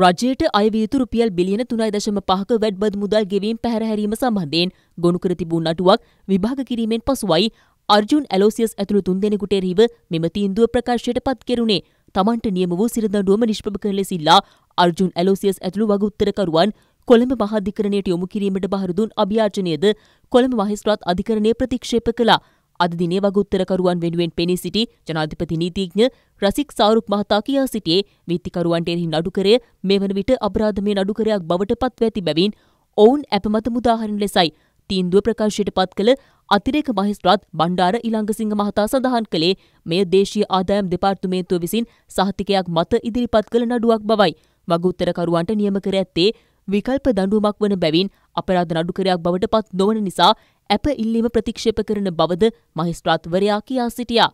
රජයට අයවේතු රුපියල් බිලියන තුනයි දශම පහක වැඩ්බද මුදල් ගෙවීම් පැහැරහැරීම සම්බන්ධයෙන් ගොුණු කර තිබූ නටුවක් විභාග කිරීමෙන් පසුවයි අර්ජුන් ඇලෝසියස් ඇතුළු තුන් දෙනෙකුට එරහිව මෙම තීන්දුව ප්‍රකාශයට පත් කෙරුණේ තමන්ට නියම වූ සිරදඬුවම නිෂ්පභ කර ලෙසිල්ලා අර්ජුන් ඇලෝසියස් ඇතුළු වගඋත්තරකරුවන් කොළඹ මහාධිකරණයට යොමු කිරීමට බහරදුන් අභ්‍යාචනයද කොළඹ මහිස්ත්‍රාත් අධිකරණය ප්‍රතික්ෂේප කළා අද දිනේ වගඋත්තරකරුවන් වෙනුවෙන් පෙනී සිටි ජනාධිපති නීතිඥ රසික් සාරුක් මහතා කියා සිටියේ විත්තිකරුවන්ට එරෙහි නඩුකරය මෙවන විට අපරාධමය නඩුකරයක් බවට පත්ව ඇති බැවින් ඔවුන් ඇපමත මුදාහරින් ලෙසයි තීන්දුව ප්‍රකාශයට පත් කළ අතිරේක මහිස්ත්‍රාත් බණ්ඩාර ඉලංගසිංහ මහතා සඳහන් කළේ මෙය දේශීය ආදායම් දෙපාර්තමේන්තුව විසින් සහතිකයක් මත ඉදිරිපත් කළ නඩුවක් බවයි. වගඋත්තරකරුවන්ට නියම කර ඇත්තේ විකල්ප දඬුවමක් වන බැවින් අපරාධ නඩුකරයක් බවට පත් නොවන නිසා ඇප ඉල්ලීම ප්‍රතික්ෂේප කරන බවද මහිස්ත්‍රාත්වරයා කියා සිටියා.